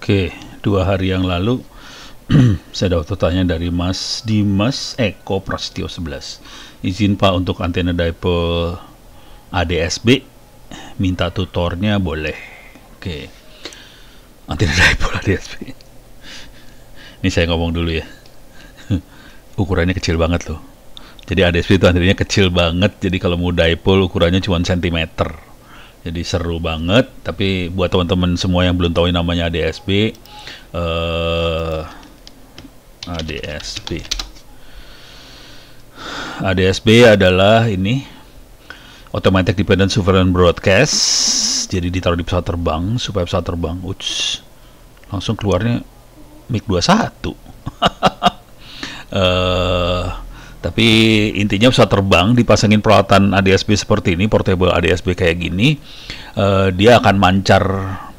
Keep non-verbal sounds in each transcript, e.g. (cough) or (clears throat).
Oke, dua hari yang lalu (clears throat) saya dapat tanya dari Mas Dimas Eko Prasetyo 11. Izin Pak untuk antena dipole ADSB, minta tutornya boleh. Oke, antena dipole ADSB. Ini saya ngomong dulu ya. (laughs) Ukurannya kecil banget loh. Jadi ADSB itu antenanya kecil banget. Jadi kalau mau dipole ukurannya cuma sentimeter jadi seru banget tapi buat teman-teman semua yang belum tahu namanya ADSB uh, eh, ADSB ADSB adalah ini Automatic Dependent Sovereign Broadcast jadi ditaruh di pesawat terbang supaya pesawat terbang uts langsung keluarnya MiG (laughs) 21 eh tapi intinya pesawat terbang dipasangin peralatan ADSB seperti ini, portable ADSB kayak gini, uh, dia akan mancar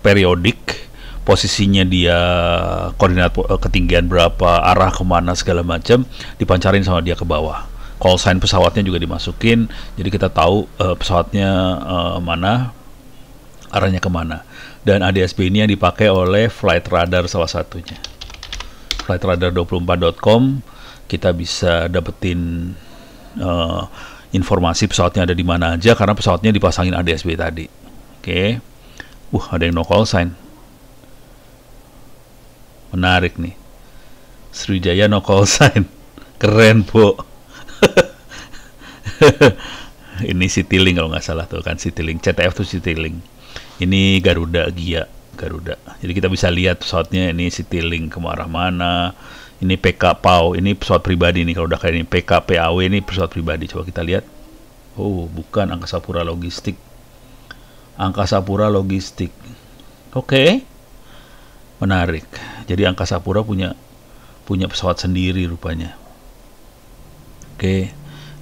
periodik, posisinya dia koordinat eh, ketinggian berapa, arah kemana segala macam dipancarin sama dia ke bawah. Call sign pesawatnya juga dimasukin, jadi kita tahu uh, pesawatnya uh, mana, arahnya kemana. Dan ADSB ini yang dipakai oleh Flight Radar salah satunya. Flightradar24.com kita bisa dapetin uh, informasi pesawatnya ada di mana aja karena pesawatnya dipasangin ADSB tadi. Oke. Okay. Uh, ada yang no call sign. Menarik nih. Sriwijaya no call (laughs) sign. Keren, Bu. (laughs) Ini Citylink kalau nggak salah tuh kan Citylink. CTF tuh Citylink. Ini Garuda Gia. Garuda. Jadi kita bisa lihat pesawatnya ini Citylink ke arah mana, ini PK PAU ini pesawat pribadi nih kalau udah kayak ini PK PAW ini pesawat pribadi coba kita lihat oh bukan angkasa pura logistik angkasa pura logistik oke okay. menarik jadi angkasa pura punya punya pesawat sendiri rupanya oke okay.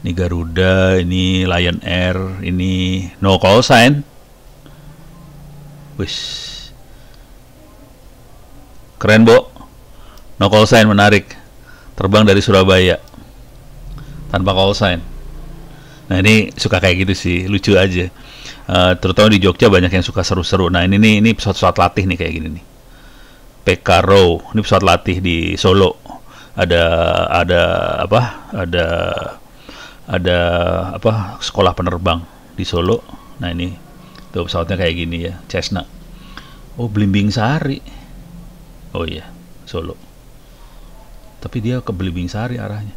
ini Garuda ini Lion Air ini no call sign wish keren bo No call sign menarik. Terbang dari Surabaya. Tanpa call sign. Nah ini suka kayak gitu sih, lucu aja. Uh, terutama di Jogja banyak yang suka seru-seru. Nah ini nih ini pesawat-pesawat latih nih kayak gini nih. PK Row, ini pesawat latih di Solo. Ada ada apa? Ada ada apa? Sekolah penerbang di Solo. Nah ini tuh pesawatnya kayak gini ya, Cessna. Oh Blimbing Sari. Oh iya, Solo tapi dia ke Belimbing Sari arahnya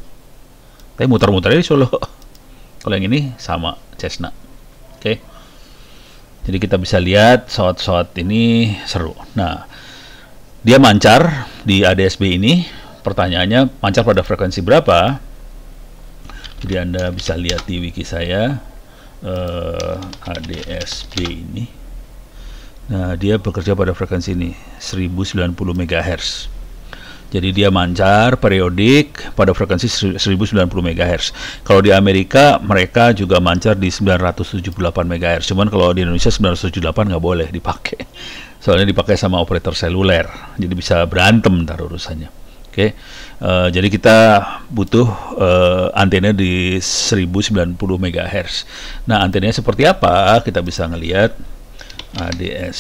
tapi muter-muter ini Solo kalau yang ini sama Cessna oke okay. jadi kita bisa lihat pesawat-pesawat ini seru nah dia mancar di ADSB ini pertanyaannya mancar pada frekuensi berapa jadi anda bisa lihat di wiki saya eh, ADSB ini nah dia bekerja pada frekuensi ini 1090 MHz jadi dia mancar periodik pada frekuensi 1090 MHz. Kalau di Amerika mereka juga mancar di 978 MHz. Cuman kalau di Indonesia 978 nggak boleh dipakai. (laughs) Soalnya dipakai sama operator seluler. Jadi bisa berantem ntar urusannya. Oke. Okay? Uh, eh, jadi kita butuh uh, antena di 1090 MHz. Nah, antenanya seperti apa? Kita bisa ngelihat ADS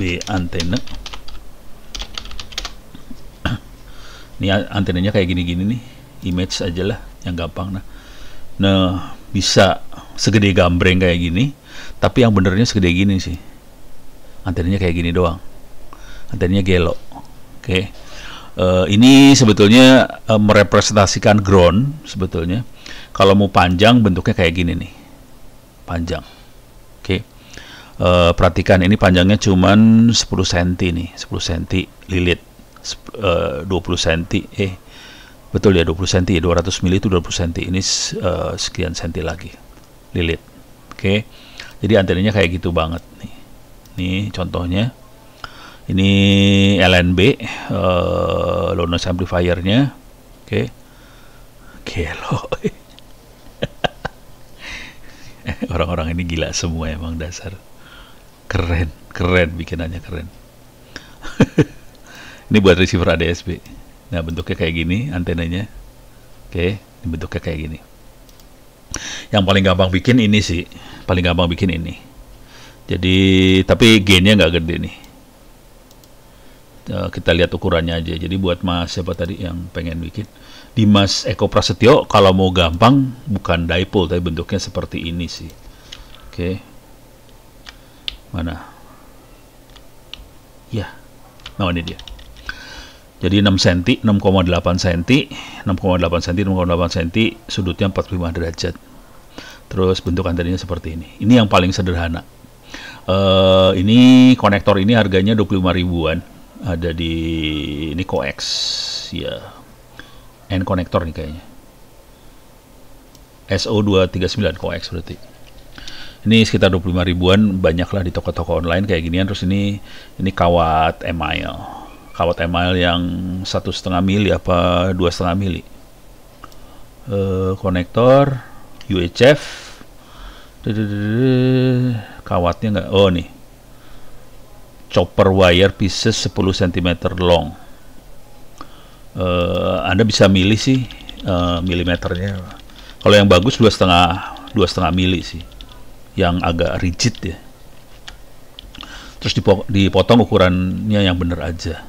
B antena ini antenanya kayak gini-gini nih image aja lah yang gampang nah nah bisa segede gambreng kayak gini tapi yang benernya segede gini sih antenanya kayak gini doang antenanya gelo oke okay. uh, eh, ini sebetulnya uh, merepresentasikan ground sebetulnya kalau mau panjang bentuknya kayak gini nih panjang oke okay. uh, eh, perhatikan ini panjangnya cuman 10 cm nih 10 cm lilit Eh, dua 20 cm eh betul ya 20 cm 200 mili itu 20 cm ini uh, sekian cm lagi lilit oke okay. jadi antenanya kayak gitu banget nih nih contohnya ini LNB uh, eh, low noise amplifiernya oke okay. (laughs) gelo orang-orang ini gila semua emang dasar keren keren bikinannya keren (laughs) ini buat receiver ADSB nah bentuknya kayak gini antenanya oke okay. ini bentuknya kayak gini yang paling gampang bikin ini sih paling gampang bikin ini jadi tapi gainnya nggak gede nih eh, kita lihat ukurannya aja jadi buat mas siapa tadi yang pengen bikin di mas Eko Prasetyo kalau mau gampang bukan dipole tapi bentuknya seperti ini sih oke mana ya nah ini dia jadi 6 cm, 6,8 cm, 6,8 cm, 6,8 cm, sudutnya 45 derajat. Terus bentuk antenanya seperti ini. Ini yang paling sederhana. Uh, ini konektor ini harganya 25 ribuan. Ada di ini coax ya. N konektor nih kayaknya. SO239 coax berarti. Ini sekitar 25 ribuan, banyaklah di toko-toko online kayak ginian. Terus ini ini kawat email kawat ML yang satu setengah mili apa dua setengah mili eh, konektor UHF kawatnya nggak oh nih chopper wire pieces 10 cm long uh, Anda bisa milih sih uh, milimeternya kalau yang bagus dua setengah dua setengah mili sih yang agak rigid ya terus dipotong ukurannya yang bener aja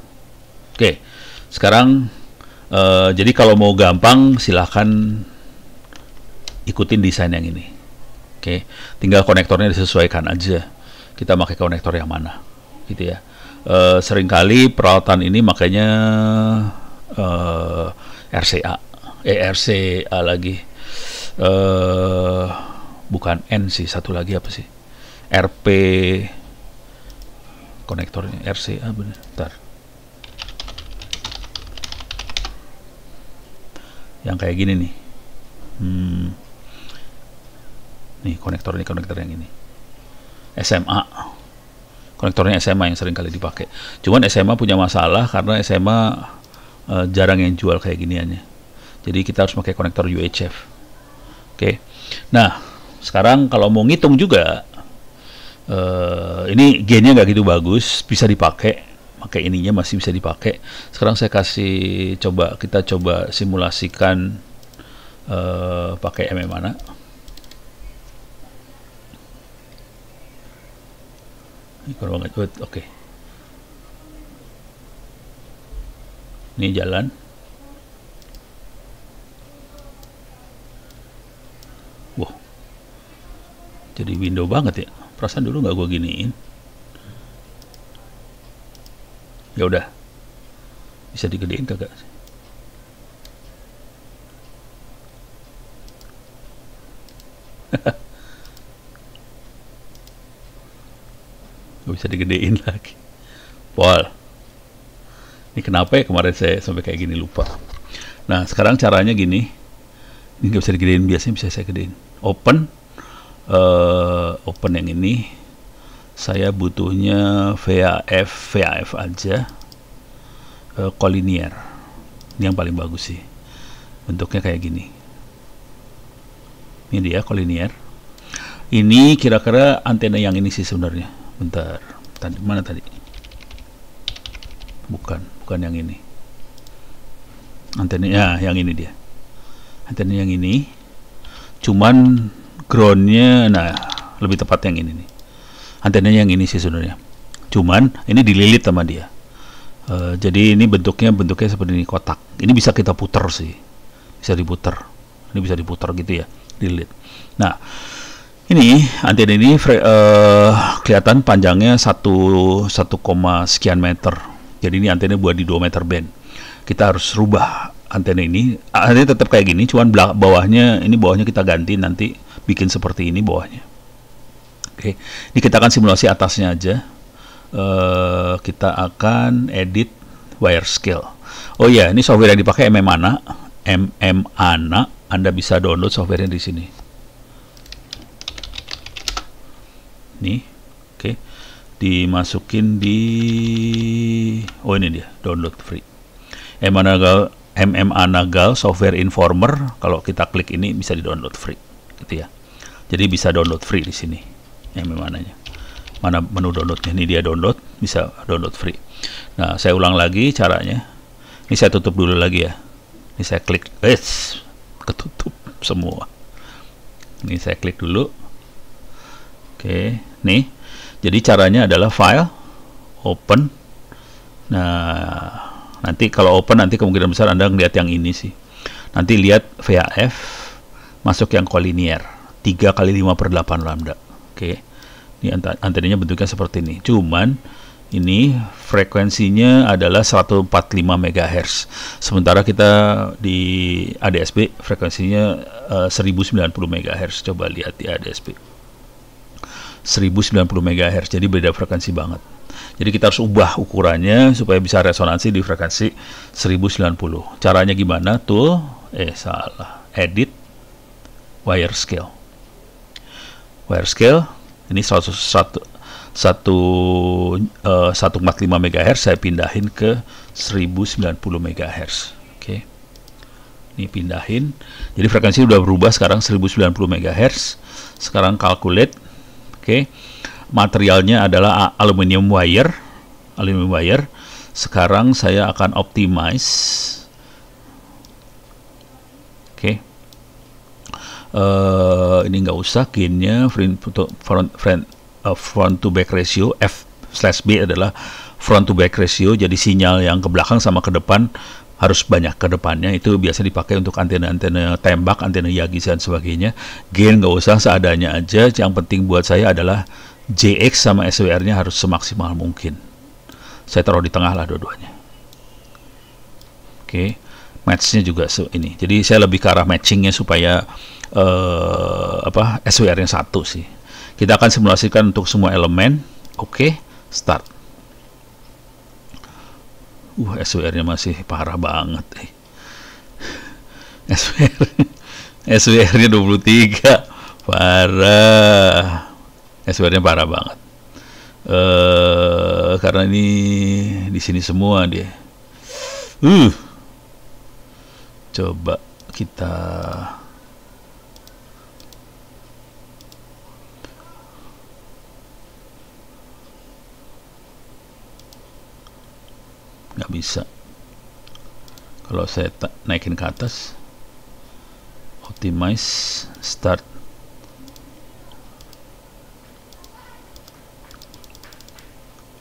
Oke, sekarang uh, jadi kalau mau gampang silahkan ikutin desain yang ini. Oke, tinggal konektornya disesuaikan aja. Kita pakai konektor yang mana, gitu ya. Uh, seringkali peralatan ini makanya uh, RCA, eh RCA eh, lagi. Uh, bukan N sih, satu lagi apa sih? RP konektornya RCA bener. Bentar. yang kayak gini nih hmm. nih konektor ini konektor yang ini SMA konektornya SMA yang sering kali dipakai cuman SMA punya masalah karena SMA e, eh, jarang yang jual kayak giniannya jadi kita harus pakai konektor UHF oke nah sekarang kalau mau ngitung juga e, ini gainnya nggak gitu bagus bisa dipakai pakai ininya masih bisa dipakai sekarang saya kasih coba kita coba simulasikan uh, pakai MM mana ini kurang banget oke okay. ini jalan wow jadi window banget ya perasaan dulu nggak gue giniin ya udah bisa digedein kagak (laughs) Gak bisa digedein lagi Pol Ini kenapa ya kemarin saya sampai kayak gini lupa Nah sekarang caranya gini Ini gak bisa digedein biasanya bisa saya gedein Open uh, Open yang ini saya butuhnya VAF VAF aja e, kolinier ini yang paling bagus sih bentuknya kayak gini ini dia kolinier ini kira-kira antena yang ini sih sebenarnya bentar tadi mana tadi bukan bukan yang ini antena ya yang ini dia antena yang ini cuman groundnya nah lebih tepat yang ini nih antenanya yang ini sih sebenarnya cuman ini dililit sama dia uh, jadi ini bentuknya bentuknya seperti ini kotak ini bisa kita putar sih bisa diputar ini bisa diputar gitu ya dililit nah ini antena ini uh, kelihatan panjangnya 1, 1, sekian meter jadi ini antena buat di 2 meter band kita harus rubah antena ini antena tetap kayak gini cuman bawahnya ini bawahnya kita ganti nanti bikin seperti ini bawahnya Oke, ini kita akan simulasi atasnya aja. Uh, kita akan edit wire scale. Oh iya, yeah, ini software yang dipakai MMANA. MMANA, Anda bisa download softwarenya di sini. Nih, oke. Dimasukin di Oh ini dia, download free. MMANA MMA Nagal Software Informer. Kalau kita klik ini bisa di-download free, gitu ya. Jadi bisa download free di sini yang ya mana menu downloadnya ini dia download bisa download free nah saya ulang lagi caranya ini saya tutup dulu lagi ya ini saya klik yes ketutup semua ini saya klik dulu oke nih jadi caranya adalah file open nah nanti kalau open nanti kemungkinan besar anda ngeliat yang ini sih nanti lihat VHF masuk yang kolinier 3 kali 5 per 8 lambda Oke, Ini antenanya bentuknya seperti ini. Cuman ini frekuensinya adalah 145 MHz. Sementara kita di ADSB frekuensinya uh, 1090 MHz. Coba lihat di ADSB. 1090 MHz. Jadi beda frekuensi banget. Jadi kita harus ubah ukurannya supaya bisa resonansi di frekuensi 1090. Caranya gimana? tuh? eh salah. Edit wire scale wire scale ini 100, 100, 1, uh, 145 MHz saya pindahin ke 1090 MHz oke okay. ini pindahin jadi frekuensi sudah berubah sekarang 1090 MHz sekarang calculate oke okay. materialnya adalah aluminium wire aluminium wire sekarang saya akan optimize oke okay uh, ini nggak usah gainnya front to front, front, uh, front to back ratio f slash b adalah front to back ratio jadi sinyal yang ke belakang sama ke depan harus banyak ke depannya itu biasa dipakai untuk antena-antena tembak, antena Yagi dan sebagainya. Gain nggak usah seadanya aja. Yang penting buat saya adalah JX sama SWR-nya harus semaksimal mungkin. Saya taruh di tengah lah dua-duanya. Oke. Okay matchnya juga ini jadi saya lebih ke arah matchingnya supaya uh, apa SWR-nya satu sih kita akan simulasikan untuk semua elemen oke okay, start uh SWR-nya masih parah banget eh. SWR SWR-nya 23 parah SWR-nya parah banget uh, karena ini di sini semua dia uh coba kita nggak bisa kalau saya naikin ke atas optimize start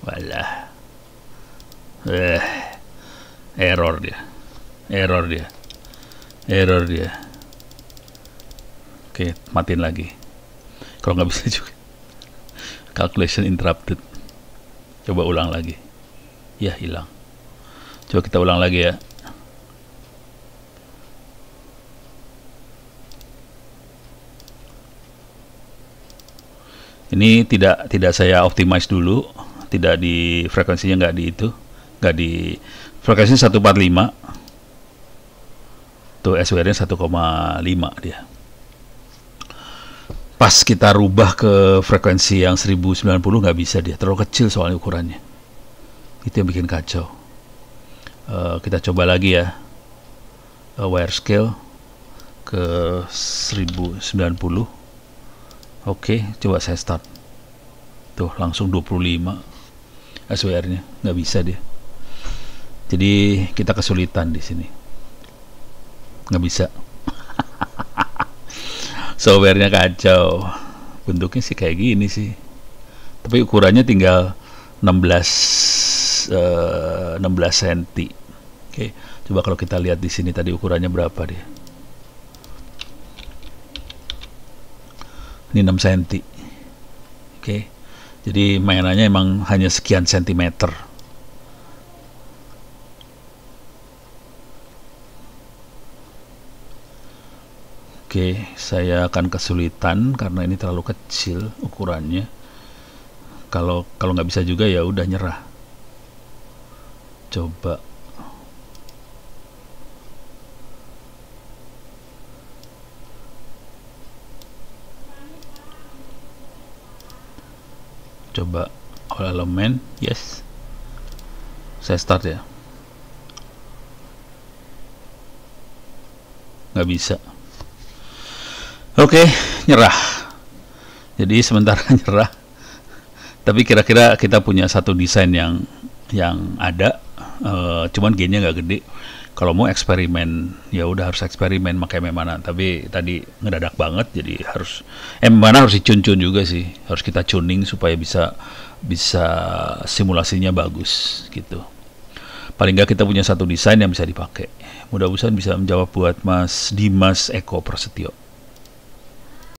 walah eh error dia error dia error dia oke matiin lagi kalau nggak bisa (laughs) juga calculation interrupted coba ulang lagi ya hilang coba kita ulang lagi ya ini tidak tidak saya optimize dulu tidak di frekuensinya nggak di itu nggak di frekuensi 145 Tuh SWR-nya 1,5 dia. Pas kita rubah ke frekuensi yang 1090 nggak bisa dia, terlalu kecil soalnya ukurannya. Itu yang bikin kacau. Uh, kita coba lagi ya. Uh, wire scale ke 1090. Oke, okay, coba saya start. Tuh, langsung 25 SWR-nya, nggak bisa dia. Jadi kita kesulitan di sini nggak bisa softwarenya kacau bentuknya sih kayak gini sih tapi ukurannya tinggal 16 uh, 16 cm oke coba kalau kita lihat di sini tadi ukurannya berapa dia ini 6 cm oke jadi mainannya emang hanya sekian sentimeter Oke, saya akan kesulitan karena ini terlalu kecil ukurannya. Kalau kalau nggak bisa juga ya udah nyerah. Coba coba all element yes saya start ya nggak bisa Oke, okay, nyerah. Jadi sementara (laughs) nyerah. Tapi kira-kira kita punya satu desain yang yang ada, uh, cuman gainnya nggak gede. Kalau mau eksperimen, ya udah harus eksperimen Makanya memana. Tapi tadi ngedadak banget, jadi harus eh memana harus dicun-cun juga sih. Harus kita tuning supaya bisa bisa simulasinya bagus gitu. Paling nggak kita punya satu desain yang bisa dipakai. Mudah-mudahan bisa menjawab buat Mas Dimas Eko Prasetyo.